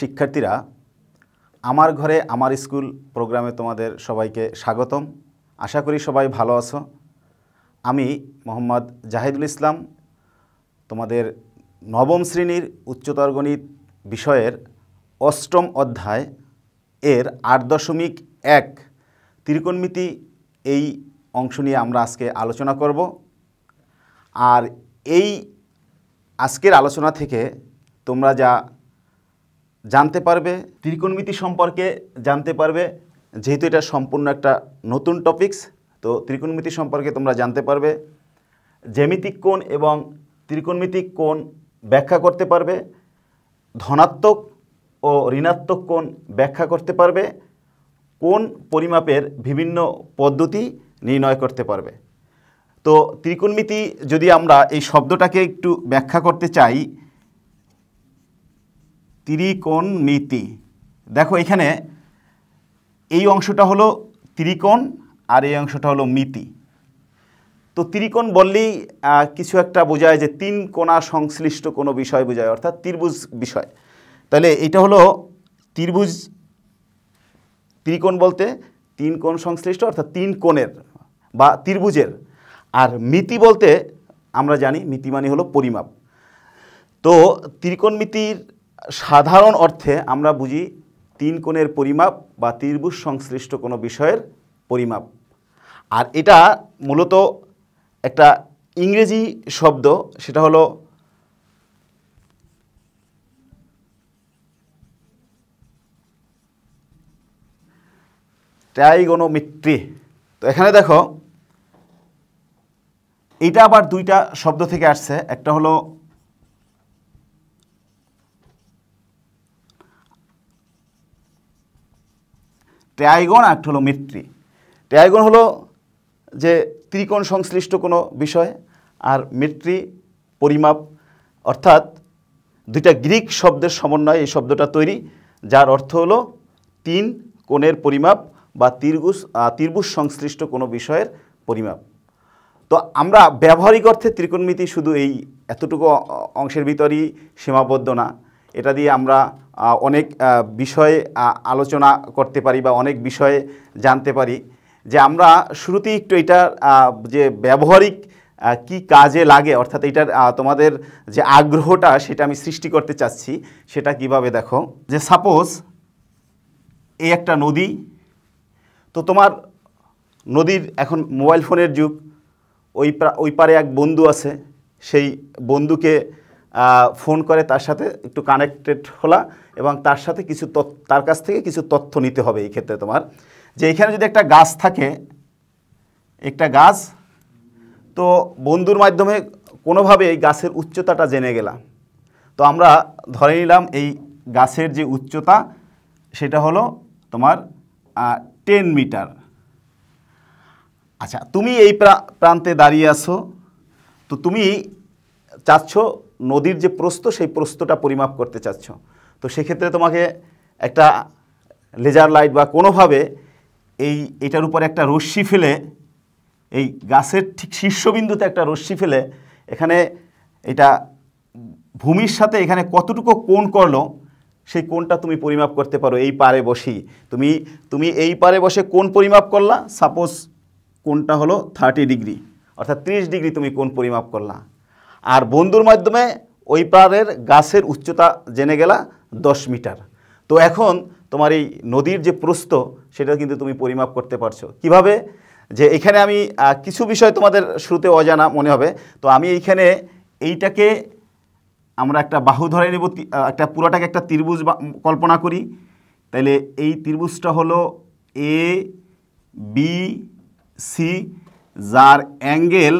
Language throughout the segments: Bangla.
শিক্ষার্থীরা আমার ঘরে আমার স্কুল প্রোগ্রামে তোমাদের সবাইকে স্বাগতম আশা করি সবাই ভালো আছো আমি মোহাম্মদ জাহিদুল ইসলাম তোমাদের নবম শ্রেণীর উচ্চতর গণিত বিষয়ের অষ্টম অধ্যায় এর আট দশমিক এক ত্রিকোণমিতি এই অংশ নিয়ে আমরা আজকে আলোচনা করব আর এই আজকের আলোচনা থেকে তোমরা যা জানতে পারবে ত্রিকোণমিতি সম্পর্কে জানতে পারবে যেহেতু এটা সম্পূর্ণ একটা নতুন টপিকস তো ত্রিকোণমিতি সম্পর্কে তোমরা জানতে পারবে জ্যামিতিক কোণ এবং ত্রিকোণমিতিক কোণ ব্যাখ্যা করতে পারবে ধনাত্মক ও ঋণাত্মক কোণ ব্যাখ্যা করতে পারবে কোন পরিমাপের বিভিন্ন পদ্ধতি নির্ণয় করতে পারবে তো ত্রিকোণমিতি যদি আমরা এই শব্দটাকে একটু ব্যাখ্যা করতে চাই ত্রিকোণ নীতি দেখো এখানে এই অংশটা হলো ত্রিকোণ আর এই অংশটা হলো মিতি তো ত্রিকোণ বললেই কিছু একটা বোঝায় যে তিন কোণা সংশ্লিষ্ট কোনো বিষয় বোঝায় অর্থাৎ ত্রিভুজ বিষয় তাহলে এটা হলো ত্রিভুজ ত্রিকোণ বলতে তিন কোণ সংশ্লিষ্ট অর্থাৎ তিন কোণের বা ত্রিভুজের আর মিতি বলতে আমরা জানি মিতি মানে হলো পরিমাপ তো ত্রিকোণ মিতির সাধারণ অর্থে আমরা বুঝি তিন কোণের পরিমাপ বা ত্রিভুজ সংশ্লিষ্ট কোনো বিষয়ের পরিমাপ আর এটা মূলত একটা ইংরেজি শব্দ সেটা হলো ট্রাইগোনোমিট্রি তো এখানে দেখো এটা আবার দুইটা শব্দ থেকে আসছে একটা হলো ট্রাইগন আরেকটা হলো মিত্রি ট্রাইগন হলো যে ত্রিকোণ সংশ্লিষ্ট কোনো বিষয় আর মিত্রি পরিমাপ অর্থাৎ দুইটা গ্রিক শব্দের সমন্বয়ে এই শব্দটা তৈরি যার অর্থ হলো তিন কোণের পরিমাপ বা তীরগুষ ত্রিভুজ সংশ্লিষ্ট কোনো বিষয়ের পরিমাপ তো আমরা ব্যবহারিক অর্থে ত্রিকোণমিতি শুধু এই এতটুকু অংশের ভিতরই সীমাবদ্ধ না এটা দিয়ে আমরা অনেক বিষয়ে আলোচনা করতে পারি বা অনেক বিষয়ে জানতে পারি যে আমরা শুরুতেই একটু এটা যে ব্যবহারিক কি কাজে লাগে অর্থাৎ এটার তোমাদের যে আগ্রহটা সেটা আমি সৃষ্টি করতে চাচ্ছি সেটা কিভাবে দেখো যে সাপোজ এই একটা নদী তো তোমার নদীর এখন মোবাইল ফোনের যুগ ওই ওই পারে এক বন্ধু আছে সেই বন্ধুকে ফোন করে তার সাথে একটু কানেক্টেড হলা এবং তার সাথে কিছু তার কাছ থেকে কিছু তথ্য নিতে হবে এই ক্ষেত্রে তোমার যে এখানে যদি একটা গাছ থাকে একটা গাছ তো বন্ধুর মাধ্যমে কোনোভাবে এই গাছের উচ্চতাটা জেনে গেলাম তো আমরা ধরে নিলাম এই গাছের যে উচ্চতা সেটা হলো তোমার টেন মিটার আচ্ছা তুমি এই প্রান্তে দাঁড়িয়ে আছো তো তুমি চাচ্ছ নদীর যে প্রস্ত সেই প্রস্তটা পরিমাপ করতে চাচ্ছ তো সেক্ষেত্রে তোমাকে একটা লেজার লাইট বা কোনোভাবে এই এটার উপর একটা রশ্মি ফেলে এই গাছের ঠিক শীর্ষবিন্দুতে একটা রশ্মি ফেলে এখানে এটা ভূমির সাথে এখানে কতটুকু কোণ করলো সেই কোণটা তুমি পরিমাপ করতে পারো এই পারে বসেই তুমি তুমি এই পারে বসে কোন পরিমাপ করলা সাপোজ কোণটা হলো থার্টি ডিগ্রি অর্থাৎ ত্রিশ ডিগ্রি তুমি কোন পরিমাপ করলা আর বন্ধুর মাধ্যমে ওই পাড়ের গাছের উচ্চতা জেনে গেলা দশ মিটার তো এখন তোমার এই নদীর যে প্রস্ত সেটা কিন্তু তুমি পরিমাপ করতে পারছো কিভাবে যে এখানে আমি কিছু বিষয় তোমাদের শুরুতে অজানা মনে হবে তো আমি এইখানে এইটাকে আমরা একটা বাহু ধরে নেব একটা পুরোটাকে একটা ত্রিভুজ কল্পনা করি তাহলে এই ত্রিভুজটা হলো এ বি সি যার angle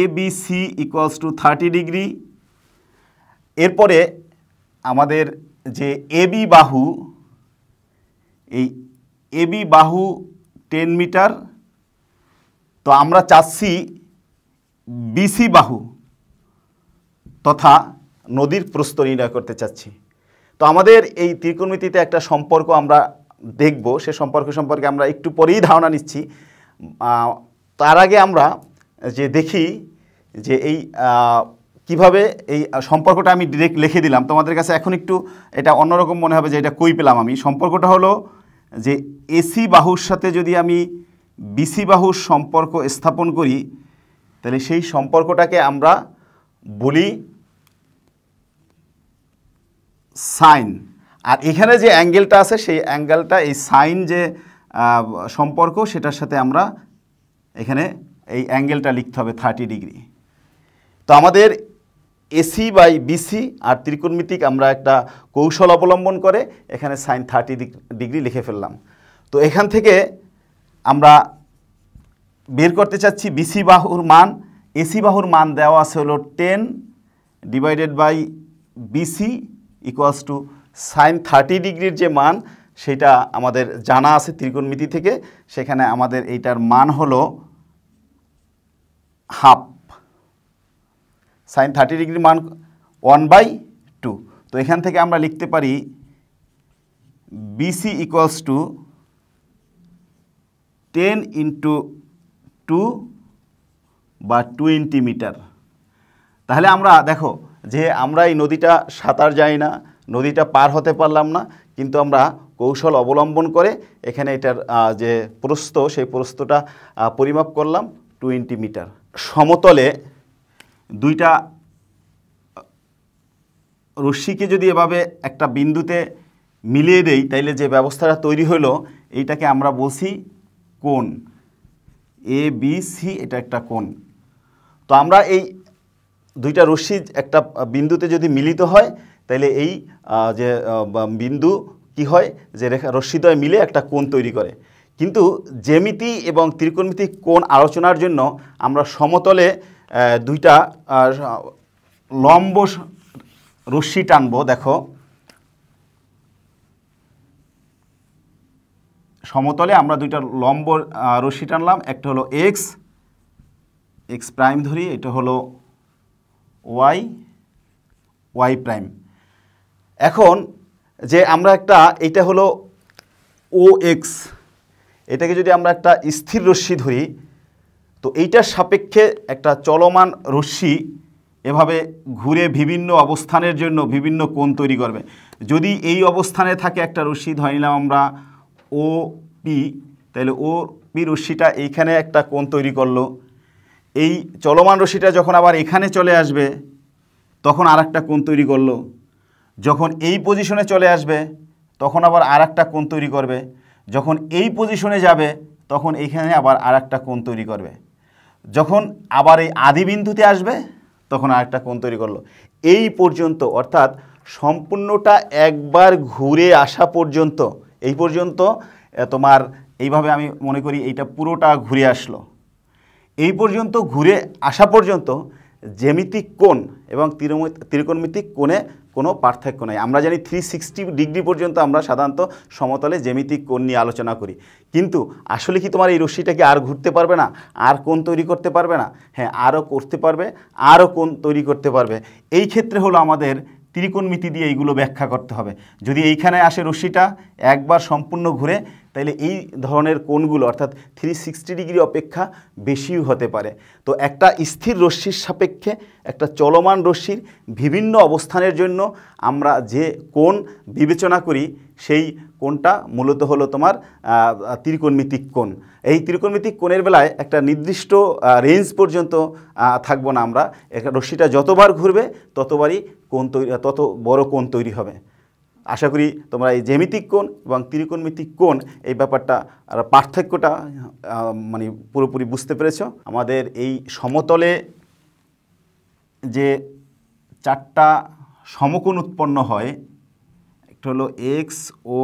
ABC equals to thirty degree এরপরে আমাদের যে এবি বাহু এই এবি বাহু টেন মিটার তো আমরা চাচ্ছি বিসি বাহু তথা নদীর প্রস্ত নির্ণয় করতে চাচ্ছি তো আমাদের এই ত্রিকোণমিতিতে একটা সম্পর্ক আমরা দেখব সে সম্পর্ক সম্পর্কে আমরা একটু পরেই ধারণা নিচ্ছি তার আগে আমরা যে দেখি যে এই কিভাবে এই সম্পর্কটা আমি ডিরেক্ট লিখে দিলাম তোমাদের কাছে এখন একটু এটা অন্যরকম মনে হবে যে এটা কই পেলাম আমি সম্পর্কটা হলো যে এসি বাহুর সাথে যদি আমি বিসি বাহুর সম্পর্ক স্থাপন করি তাহলে সেই সম্পর্কটাকে আমরা বলি সাইন আর এখানে যে অ্যাঙ্গেলটা আছে সেই অ্যাঙ্গেলটা এই সাইন যে সম্পর্ক সেটার সাথে আমরা এখানে এই অ্যাঙ্গেলটা লিখতে হবে থার্টি ডিগ্রি তো আমাদের এসি বাই বিসি আর ত্রিকোণমিতিক আমরা একটা কৌশল অবলম্বন করে এখানে সাইন থার্টি ডিগ্রি লিখে ফেললাম তো এখান থেকে আমরা বের করতে চাচ্ছি বিসি বাহুর মান এসি বাহুর মান দেওয়া আছে হলো ten divided by BC equals to sine thirty ডিগ্রির যে মান সেটা আমাদের জানা আছে ত্রিকোণমিতি থেকে সেখানে আমাদের এইটার মান হলো হাফ সাইন থার্টি ডিগ্রি মান ওয়ান বাই টু তো এখান থেকে আমরা লিখতে পারি BC equals to ten into two বা টোয়েন্টি মিটার তাহলে আমরা দেখো যে আমরা এই নদীটা সাঁতার যাই না নদীটা পার হতে পারলাম না কিন্তু আমরা কৌশল অবলম্বন করে এখানে এটার যে প্রস্ত সেই প্রস্তটা পরিমাপ করলাম টোয়েন্টি মিটার সমতলে দুইটা রশ্মিকে যদি এভাবে একটা বিন্দুতে মিলিয়ে দেই তাইলে যে ব্যবস্থাটা তৈরি হলো এইটাকে আমরা বলছি কোন এ বি সি এটা একটা কোণ তো আমরা এই দুইটা রশ্মি একটা বিন্দুতে যদি মিলিত হয় তাহলে এই যে বিন্দু কি হয় যে রেখা রশ্মিদ্বয় মিলে একটা কোণ তৈরি করে কিন্তু জ্যামিতি এবং ত্রিকোণমিতি কোণ আলোচনার জন্য আমরা সমতলে দুইটা লম্ব রশ্মি টানবো দেখো সমতলে আমরা দুইটা লম্ব রশ্মি টানলাম একটা হলো এক্স এক্স প্রাইম ধরি এটা হলো ওয়াই ওয়াই প্রাইম এখন যে আমরা একটা এটা হলো ও এক্স এটাকে যদি আমরা একটা স্থির রশ্মি ধরি তো এইটার সাপেক্ষে একটা চলমান রশ্মি এভাবে ঘুরে বিভিন্ন অবস্থানের জন্য বিভিন্ন কোণ তৈরি করবে যদি এই অবস্থানে থাকে একটা রশ্মি ধরে নিলাম আমরা ও পি তাহলে ও পি রশ্মিটা এইখানে একটা কোণ তৈরি করলো এই চলমান রশ্মিটা যখন আবার এখানে চলে আসবে তখন আর একটা কোণ তৈরি করলো যখন এই পজিশনে চলে আসবে তখন আবার আর একটা কোণ তৈরি করবে যখন এই পজিশনে যাবে তখন এইখানে আবার আর একটা কোণ তৈরি করবে যখন আবার এই আদি বিন্দুতে আসবে তখন আর একটা কোণ তৈরি করলো এই পর্যন্ত অর্থাৎ সম্পূর্ণটা একবার ঘুরে আসা পর্যন্ত এই পর্যন্ত তোমার এইভাবে আমি মনে করি এইটা পুরোটা ঘুরে আসলো এই পর্যন্ত ঘুরে আসা পর্যন্ত জ্যামিতিক কোণ এবং ত্রিকোণমিতিক কোণে কোনো পার্থক্য নাই আমরা জানি থ্রি সিক্সটি ডিগ্রি পর্যন্ত আমরা সাধারণত সমতলে জ্যামিতিক কোণ নিয়ে আলোচনা করি কিন্তু আসলে কি তোমার এই রশ্মিটাকে আর ঘুরতে পারবে না আর কোণ তৈরি করতে পারবে না হ্যাঁ আরও করতে পারবে আরও কোণ তৈরি করতে পারবে এই ক্ষেত্রে হলো আমাদের ত্রিকোণমিতি দিয়ে এইগুলো ব্যাখ্যা করতে হবে যদি এইখানে আসে রশ্মিটা একবার সম্পূর্ণ ঘুরে তাইলে এই ধরনের কোণগুলো অর্থাৎ থ্রি সিক্সটি ডিগ্রি অপেক্ষা বেশিও হতে পারে তো একটা স্থির রশ্মির সাপেক্ষে একটা চলমান রশ্মির বিভিন্ন অবস্থানের জন্য আমরা যে কোণ বিবেচনা করি সেই কোণটা মূলত হলো তোমার ত্রিকোণমিতিক কোণ এই ত্রিকোণমিতিক কোণের বেলায় একটা নির্দিষ্ট রেঞ্জ পর্যন্ত থাকবো না আমরা রশ্মিটা যতবার ঘুরবে ততবারই কোণ তৈরি তত বড় কোণ তৈরি হবে আশা করি তোমরা এই জ্যামিতিক কোণ এবং ত্রিকোণমিতিক কোণ এই ব্যাপারটা পার্থক্যটা মানে পুরোপুরি বুঝতে পেরেছ আমাদের এই সমতলে যে চারটা সমকোণ উৎপন্ন হয় একটা হলো এক্স ও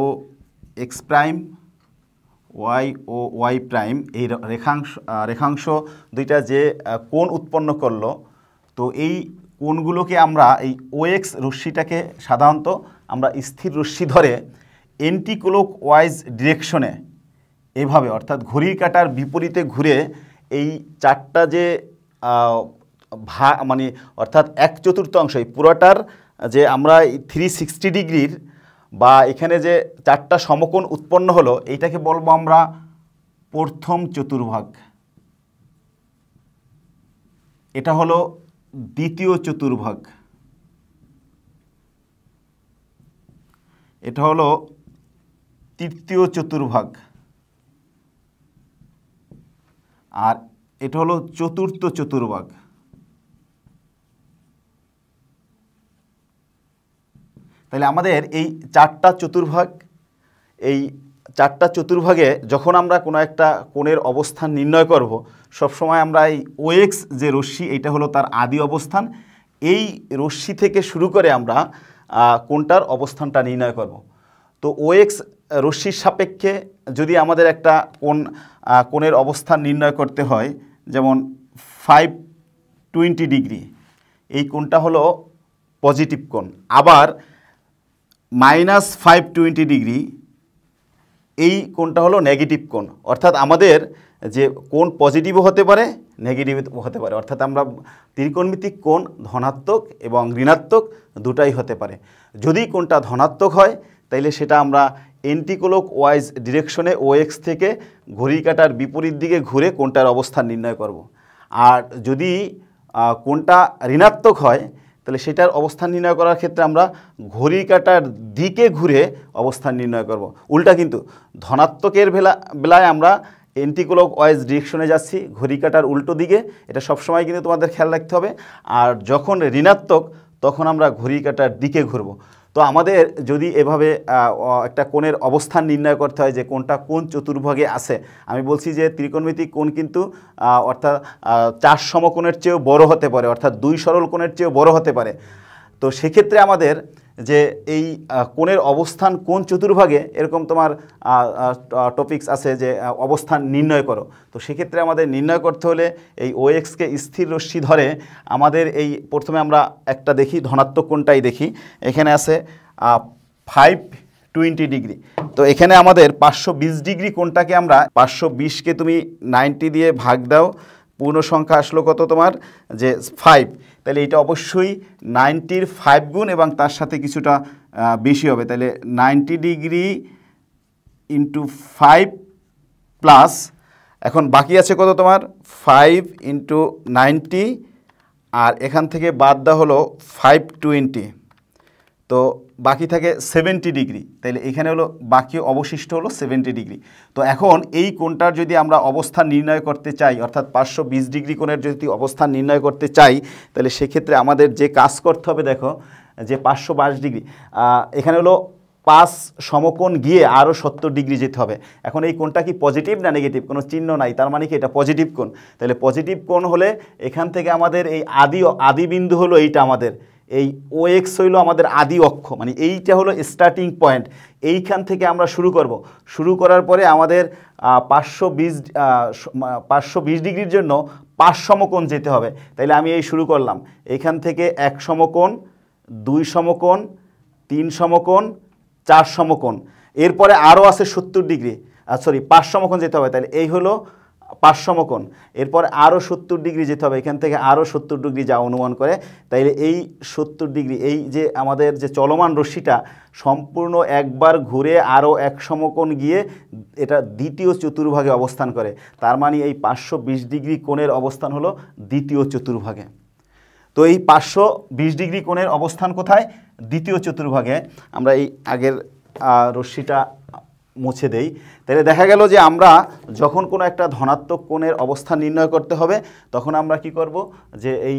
এক্স প্রাইম ওয়াই ও ওয়াই প্রাইম এই রেখাংশ রেখাংশ দুইটা যে কোণ উৎপন্ন করলো তো এই কোণগুলোকে আমরা এই ওএক্স রশ্মিটাকে সাধারণত আমরা স্থির রশ্মি ধরে এন্টিক্লোক ওয়াইজ ডিরেকশনে এভাবে অর্থাৎ ঘড়ির কাটার বিপরীতে ঘুরে এই চারটা যে ভা মানে অর্থাৎ এক চতুর্থাংশ এই পুরোটার যে আমরা থ্রি সিক্সটি ডিগ্রির বা এখানে যে চারটা সমকোণ উৎপন্ন হলো এইটাকে বলবো আমরা প্রথম চতুর্ভাগ এটা হলো দ্বিতীয় চতুর্ভাগ এটা হলো তৃতীয় চতুর্ভাগ আর এটা হলো চতুর্থ চতুর্ভাগ তাহলে আমাদের এই চারটা চতুর্ভাগ এই চারটা চতুর্ভাগে যখন আমরা কোনো একটা কোণের অবস্থান নির্ণয় করব সবসময় আমরা এই ওএক্স যে রশ্মি এটা হলো তার আদি অবস্থান এই রশ্মি থেকে শুরু করে আমরা কোনটার অবস্থানটা নির্ণয় করব। তো ওএক্স রশ্মির সাপেক্ষে যদি আমাদের একটা কোন কোণের অবস্থান নির্ণয় করতে হয় যেমন ফাইভ টোয়েন্টি ডিগ্রি এই কোনটা হলো পজিটিভ কোণ আবার মাইনাস ফাইভ টোয়েন্টি ডিগ্রি এই কোনটা হলো নেগেটিভ কোণ অর্থাৎ আমাদের যে কোন পজিটিভও হতে পারে নেগেটিভ হতে পারে অর্থাৎ আমরা ত্রিকোণমিতিক কোণ ধনাত্মক এবং ঋণাত্মক দুটাই হতে পারে যদি কোনটা ধনাত্মক হয় তাইলে সেটা আমরা এন্টিকোলক ওয়াইজ ডিরেকশনে ওএক্স থেকে ঘড়ি কাটার বিপরীত দিকে ঘুরে কোনটার অবস্থান নির্ণয় করব। আর যদি কোনটা ঋণাত্মক হয় তাহলে সেটার অবস্থান নির্ণয় করার ক্ষেত্রে আমরা ঘড়ি কাটার দিকে ঘুরে অবস্থান নির্ণয় করব। উল্টা কিন্তু ধনাত্মকের বেলা বেলায় আমরা এন্টিক্লক ওয়াইজ ডিরেকশনে যাচ্ছি ঘড়ি কাটার উল্টো দিকে এটা সবসময় কিন্তু তোমাদের খেয়াল রাখতে হবে আর যখন ঋণাত্মক তখন আমরা ঘড়ি কাটার দিকে ঘুরবো তো আমাদের যদি এভাবে একটা কোণের অবস্থান নির্ণয় করতে হয় যে কোনটা কোন চতুর্ভাগে আছে আমি বলছি যে ত্রিকোণমিতিক কোণ কিন্তু অর্থাৎ চার সমকোণের চেয়েও বড় হতে পারে অর্থাৎ দুই সরল কোণের চেয়েও বড় হতে পারে তো সেক্ষেত্রে আমাদের যে এই কোণের অবস্থান কোন চতুর্ভাগে এরকম তোমার টপিক্স আছে যে অবস্থান নির্ণয় করো তো সেক্ষেত্রে আমাদের নির্ণয় করতে হলে এই ও এক্সকে স্থির রশ্মি ধরে আমাদের এই প্রথমে আমরা একটা দেখি ধনাত্মক কোণটাই দেখি এখানে আছে ফাইভ টোয়েন্টি ডিগ্রি তো এখানে আমাদের পাঁচশো বিশ ডিগ্রি কোনটাকে আমরা পাঁচশো বিশকে তুমি নাইনটি দিয়ে ভাগ দাও পূর্ণ সংখ্যা আসলো কত তোমার যে ফাইভ তাহলে এটা অবশ্যই নাইনটির ফাইভ গুণ এবং তার সাথে কিছুটা বেশি হবে তাহলে ninety degree into five plus এখন বাকি আছে কত তোমার ফাইভ ইন্টু নাইনটি আর এখান থেকে বাদ দেওয়া হলো ফাইভ টোয়েন্টি তো বাকি থাকে সেভেন্টি ডিগ্রি তাইলে এখানে হলো বাকি অবশিষ্ট হলো সেভেন্টি ডিগ্রি তো এখন এই কোণটার যদি আমরা অবস্থান নির্ণয় করতে চাই অর্থাৎ পাঁচশো ডিগ্রি কোণের যদি অবস্থান নির্ণয় করতে চাই তাহলে সেক্ষেত্রে আমাদের যে কাজ করতে হবে দেখো যে পাঁচশো ডিগ্রি এখানে হলো পাঁচ সমকোণ গিয়ে আরও সত্তর ডিগ্রি যেতে হবে এখন এই কোণটা কি পজিটিভ না নেগেটিভ কোনো চিহ্ন নাই তার মানে কি এটা পজিটিভ কোণ তাহলে পজিটিভ কোণ হলে এখান থেকে আমাদের এই আদি আদি বিন্দু হলো এইটা আমাদের এই ও এক্স হইল আমাদের আদি অক্ষ মানে এইটা হলো স্টার্টিং পয়েন্ট এইখান থেকে আমরা শুরু করব শুরু করার পরে আমাদের পাঁচশো বিশ পাঁচশো বিশ ডিগ্রির জন্য পাঁচ সমকোণ যেতে হবে তাইলে আমি এই শুরু করলাম এখান থেকে এক সমকোণ দুই সমকোণ তিন সমকোণ চার সমকোণ এরপরে আরও আছে সত্তর ডিগ্রি সরি পাঁচ সমকোণ যেতে হবে তাহলে এই হলো পার্শ্বমকোণ এরপর আরও সত্তর ডিগ্রি যেতে হবে এখান থেকে আরও সত্তর ডিগ্রি যা অনুমান করে তাইলে এই সত্তর ডিগ্রি এই যে আমাদের যে চলমান রশ্মিটা সম্পূর্ণ একবার ঘুরে আরও এক সমকোণ গিয়ে এটা দ্বিতীয় চতুর্ভাগে অবস্থান করে তার মানে এই পাঁচশো বিশ ডিগ্রি কোণের অবস্থান হলো দ্বিতীয় চতুর্ভাগে তো এই পাঁচশো বিশ ডিগ্রি কোণের অবস্থান কোথায় দ্বিতীয় চতুর্ভাগে আমরা এই আগের রশ্মিটা মুছে দেই তাহলে দেখা গেল যে আমরা যখন কোনো একটা ধনাত্মক কোণের অবস্থান নির্ণয় করতে হবে তখন আমরা কি করব যে এই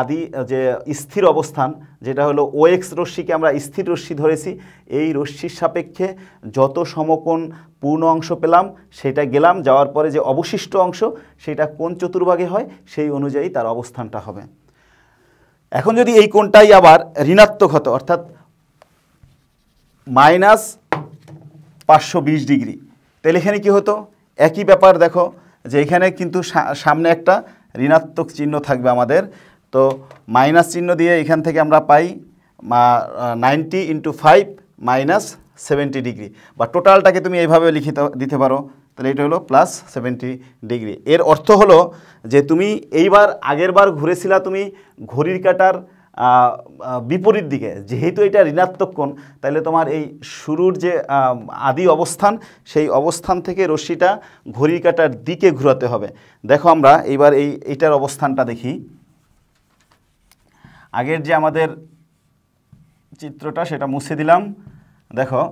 আদি যে স্থির অবস্থান যেটা হলো ও এক্স রশ্মিকে আমরা স্থির রশ্মি ধরেছি এই রশ্মির সাপেক্ষে যত সমকোণ পূর্ণ অংশ পেলাম সেটা গেলাম যাওয়ার পরে যে অবশিষ্ট অংশ সেটা কোন চতুর্ভাগে হয় সেই অনুযায়ী তার অবস্থানটা হবে এখন যদি এই কোণটাই আবার ঋণাত্মক হতো অর্থাৎ মাইনাস পাঁচশো ডিগ্রি তাহলে এখানে কি হতো একই ব্যাপার দেখো যে এখানে কিন্তু সামনে একটা ঋণাত্মক চিহ্ন থাকবে আমাদের তো মাইনাস চিহ্ন দিয়ে এখান থেকে আমরা পাই ninety into five minus seventy degree বা টোটালটাকে তুমি এইভাবে লিখিত দিতে পারো তাহলে এটা হলো প্লাস সেভেন্টি ডিগ্রি এর অর্থ হলো যে তুমি এইবার আগের বার ঘুরেছিলা তুমি ঘড়ির কাটার বিপরীত দিকে যেহেতু এটা ঋণাত্মক কোণ তাহলে তোমার এই শুরুর যে আদি অবস্থান সেই অবস্থান থেকে রশ্মিটা ঘড়ি কাটার দিকে ঘুরাতে হবে দেখো আমরা এইবার এই এইটার অবস্থানটা দেখি আগের যে আমাদের চিত্রটা সেটা মুছে দিলাম দেখো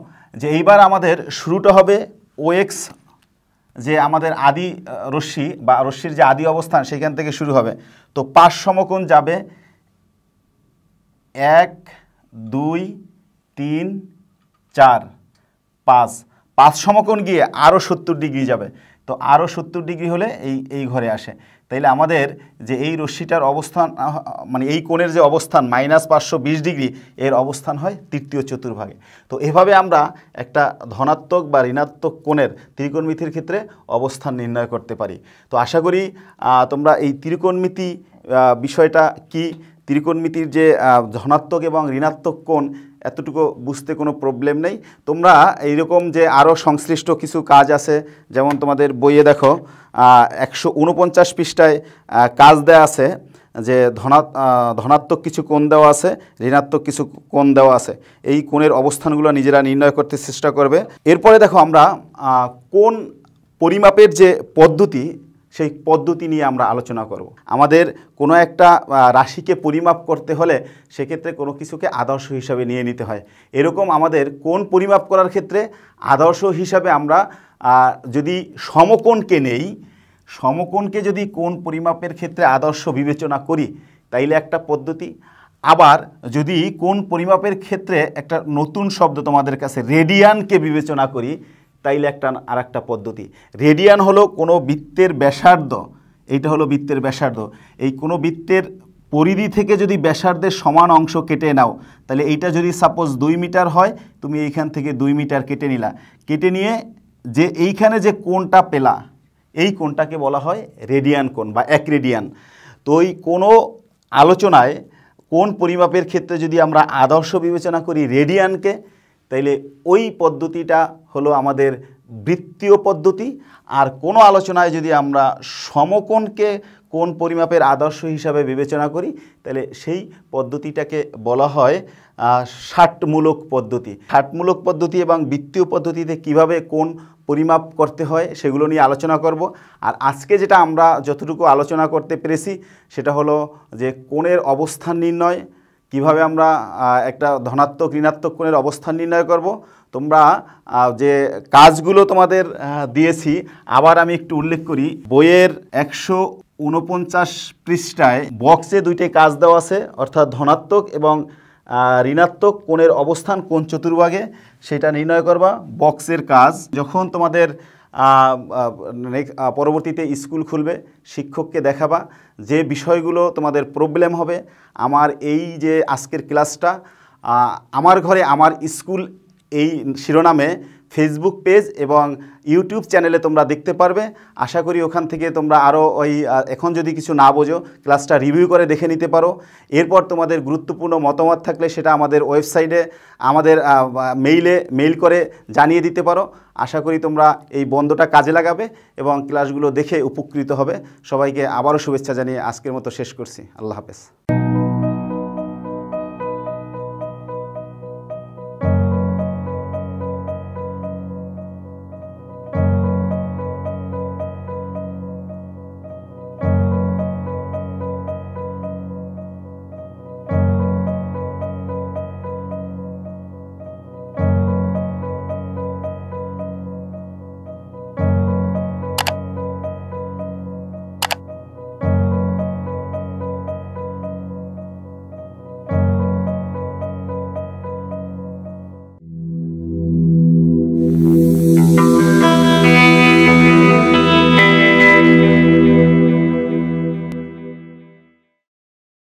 যে এইবার আমাদের শুরুটা হবে ও এক্স যে আমাদের আদি রশ্মি বা রশ্মির যে আদি অবস্থান সেখান থেকে শুরু হবে তো পাঁচ সমকোণ যাবে এক দুই তিন চার পাঁচ পাঁচ সমকোণ গিয়ে আরও সত্তর ডিগ্রি যাবে তো আরও সত্তর ডিগ্রি হলে এই এই ঘরে আসে তাইলে আমাদের যে এই রশ্মিটার অবস্থান মানে এই কোণের যে অবস্থান মাইনাস পাঁচশো ডিগ্রি এর অবস্থান হয় তৃতীয় চতুর্ভাগে তো এভাবে আমরা একটা ধনাত্মক বা ঋণাত্মক কোণের ত্রিকোণমিতির ক্ষেত্রে অবস্থান নির্ণয় করতে পারি তো আশা করি তোমরা এই ত্রিকোণমিতি বিষয়টা কি ত্রিকোণমিতির যে ধনাত্মক এবং ঋণাত্মক কোণ এতটুকু বুঝতে কোনো প্রবলেম নেই তোমরা এইরকম যে আরও সংশ্লিষ্ট কিছু কাজ আছে যেমন তোমাদের বইয়ে দেখো একশো উনপঞ্চাশ পৃষ্ঠায় কাজ দেয়া আছে যে ধনা ধনাত্মক কিছু কোণ দেওয়া আছে ঋণাত্মক কিছু কোণ দেওয়া আছে এই কোণের অবস্থানগুলো নিজেরা নির্ণয় করতে চেষ্টা করবে এরপরে দেখো আমরা কোন পরিমাপের যে পদ্ধতি সেই পদ্ধতি নিয়ে আমরা আলোচনা করব আমাদের কোনো একটা রাশিকে পরিমাপ করতে হলে সেক্ষেত্রে কোনো কিছুকে আদর্শ হিসাবে নিয়ে নিতে হয় এরকম আমাদের কোন পরিমাপ করার ক্ষেত্রে আদর্শ হিসাবে আমরা যদি সমকোণকে নেই সমকোণকে যদি কোন পরিমাপের ক্ষেত্রে আদর্শ বিবেচনা করি তাইলে একটা পদ্ধতি আবার যদি কোন পরিমাপের ক্ষেত্রে একটা নতুন শব্দ তোমাদের কাছে রেডিয়ানকে বিবেচনা করি তাইলে একটা আর একটা পদ্ধতি রেডিয়ান হলো কোনো বৃত্তের ব্যাসার্ধ এইটা হলো বৃত্তের ব্যাসার্ধ এই কোনো বৃত্তের পরিধি থেকে যদি ব্যাসার্ধের সমান অংশ কেটে নাও তাহলে এইটা যদি সাপোজ দুই মিটার হয় তুমি এইখান থেকে দুই মিটার কেটে নিলা কেটে নিয়ে যে এইখানে যে কোনটা পেলা এই কোনটাকে বলা হয় রেডিয়ান কোন বা এক রেডিয়ান তো ওই কোনো আলোচনায় কোন পরিমাপের ক্ষেত্রে যদি আমরা আদর্শ বিবেচনা করি রেডিয়ানকে তাইলে ওই পদ্ধতিটা হলো আমাদের বৃত্তীয় পদ্ধতি আর কোনো আলোচনায় যদি আমরা সমকোণকে কোন পরিমাপের আদর্শ হিসাবে বিবেচনা করি তাহলে সেই পদ্ধতিটাকে বলা হয় ষাটমূলক পদ্ধতি ষাটমূলক পদ্ধতি এবং বৃত্তীয় পদ্ধতিতে কিভাবে কোন পরিমাপ করতে হয় সেগুলো নিয়ে আলোচনা করব আর আজকে যেটা আমরা যতটুকু আলোচনা করতে পেরেছি সেটা হলো যে কোণের অবস্থান নির্ণয় কিভাবে আমরা একটা ধনাত্মক ঋণাত্মক কোণের অবস্থান নির্ণয় করব তোমরা যে কাজগুলো তোমাদের দিয়েছি আবার আমি একটু উল্লেখ করি বইয়ের একশো উনপঞ্চাশ পৃষ্ঠায় বক্সে দুইটি কাজ দেওয়া আছে অর্থাৎ ধনাত্মক এবং ঋণাত্মক কোণের অবস্থান কোন চতুর্ভাগে সেটা নির্ণয় করবা বক্সের কাজ যখন তোমাদের পরবর্তীতে স্কুল খুলবে শিক্ষককে দেখাবা যে বিষয়গুলো তোমাদের প্রবলেম হবে আমার এই যে আজকের ক্লাসটা আমার ঘরে আমার স্কুল এই শিরোনামে ফেসবুক পেজ এবং ইউটিউব চ্যানেলে তোমরা দেখতে পারবে আশা করি ওখান থেকে তোমরা আরও ওই এখন যদি কিছু না বোঝো ক্লাসটা রিভিউ করে দেখে নিতে পারো এরপর তোমাদের গুরুত্বপূর্ণ মতামত থাকলে সেটা আমাদের ওয়েবসাইটে আমাদের মেইলে মেইল করে জানিয়ে দিতে পারো আশা করি তোমরা এই বন্ধটা কাজে লাগাবে এবং ক্লাসগুলো দেখে উপকৃত হবে সবাইকে আবারও শুভেচ্ছা জানিয়ে আজকের মতো শেষ করছি আল্লাহ হাফেজ